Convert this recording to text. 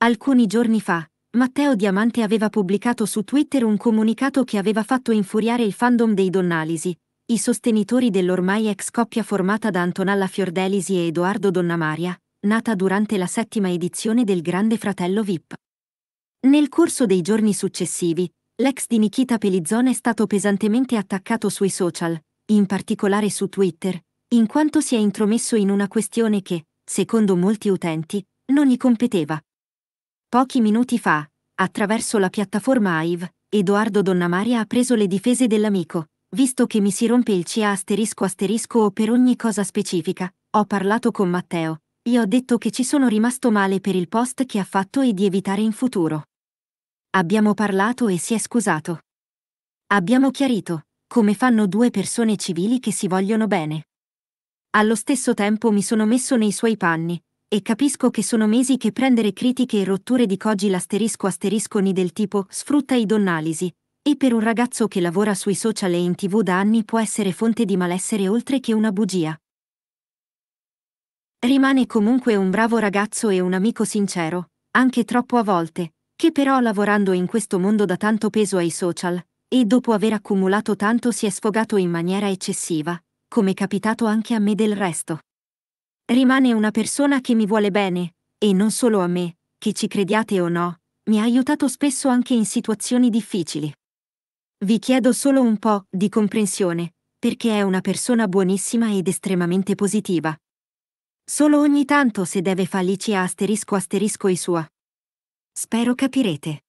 Alcuni giorni fa, Matteo Diamante aveva pubblicato su Twitter un comunicato che aveva fatto infuriare il fandom dei Donnalisi, i sostenitori dell'ormai ex coppia formata da Antonella Fiordelisi e Edoardo Donnamaria, nata durante la settima edizione del Grande Fratello VIP. Nel corso dei giorni successivi, l'ex di Nikita Pelizzone è stato pesantemente attaccato sui social, in particolare su Twitter, in quanto si è intromesso in una questione che, secondo molti utenti, non gli competeva, Pochi minuti fa, attraverso la piattaforma AIV, Edoardo Donnamaria ha preso le difese dell'amico, visto che mi si rompe il CA asterisco asterisco o per ogni cosa specifica, ho parlato con Matteo, gli ho detto che ci sono rimasto male per il post che ha fatto e di evitare in futuro. Abbiamo parlato e si è scusato. Abbiamo chiarito, come fanno due persone civili che si vogliono bene. Allo stesso tempo mi sono messo nei suoi panni, e capisco che sono mesi che prendere critiche e rotture di cogi l'asterisco asterisco asterisconi del tipo sfrutta i donnalisi, e per un ragazzo che lavora sui social e in tv da anni può essere fonte di malessere oltre che una bugia. Rimane comunque un bravo ragazzo e un amico sincero, anche troppo a volte, che però lavorando in questo mondo dà tanto peso ai social, e dopo aver accumulato tanto si è sfogato in maniera eccessiva, come è capitato anche a me del resto rimane una persona che mi vuole bene, e non solo a me, che ci crediate o no, mi ha aiutato spesso anche in situazioni difficili. Vi chiedo solo un po' di comprensione, perché è una persona buonissima ed estremamente positiva. Solo ogni tanto se deve fallici a asterisco asterisco i sua. Spero capirete.